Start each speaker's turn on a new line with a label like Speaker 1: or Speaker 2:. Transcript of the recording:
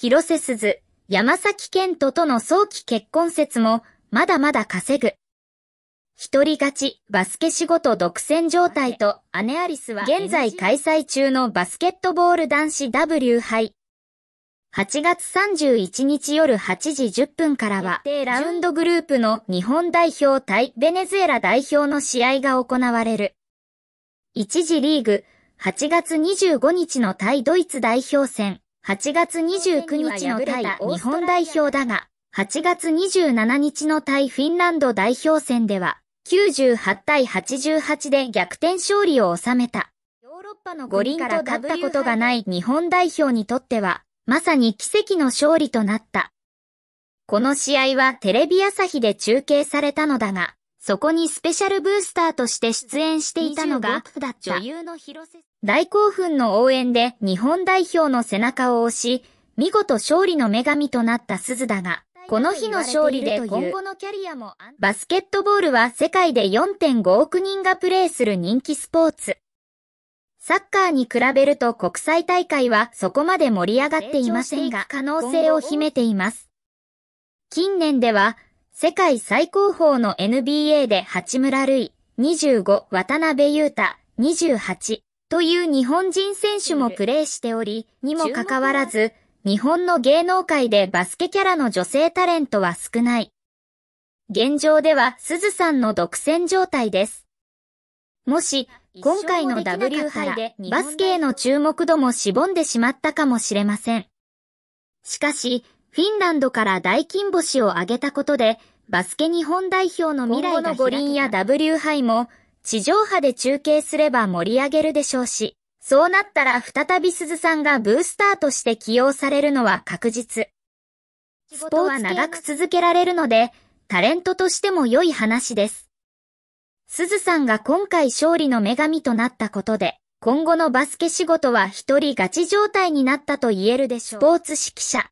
Speaker 1: 広瀬すず、山崎健人との早期結婚説も、まだまだ稼ぐ。一人勝ち、バスケ仕事独占状態と、姉アリスは、現在開催中のバスケットボール男子 W 杯。8月31日夜8時10分からは、ラウンドグループの日本代表対ベネズエラ代表の試合が行われる。1次リーグ、8月25日の対ドイツ代表戦。8月29日の対日本代表だが、8月27日の対フィンランド代表戦では、98対88で逆転勝利を収めた。ヨーロッパの五輪から勝ったことがない日本代表にとっては、まさに奇跡の勝利となった。この試合はテレビ朝日で中継されたのだが、そこにスペシャルブースターとして出演していたのが、女優の大興奮の応援で日本代表の背中を押し、見事勝利の女神となった鈴だが、この日の勝利で今後のキャリアも、バスケットボールは世界で4.5億人がプレーする人気スポーツ。サッカーに比べると国際大会はそこまで盛り上がっていませんが、可能性を秘めています。近年では、世界最高峰の NBA で八村塁、25渡辺優太、28という日本人選手もプレーしており、にもかかわらず、日本の芸能界でバスケキャラの女性タレントは少ない。現状では鈴さんの独占状態です。もし、今回の W 杯でバスケへの注目度もしぼんでしまったかもしれません。しかし、フィンランドから大金星を挙げたことで、バスケ日本代表の未来が今後の五輪や W 杯も、地上波で中継すれば盛り上げるでしょうし、そうなったら再び鈴さんがブースターとして起用されるのは確実。スポーツは長く続けられるので、タレントとしても良い話です。鈴さんが今回勝利の女神となったことで、今後のバスケ仕事は一人勝ち状態になったと言えるでしょう。スポーツ指揮者。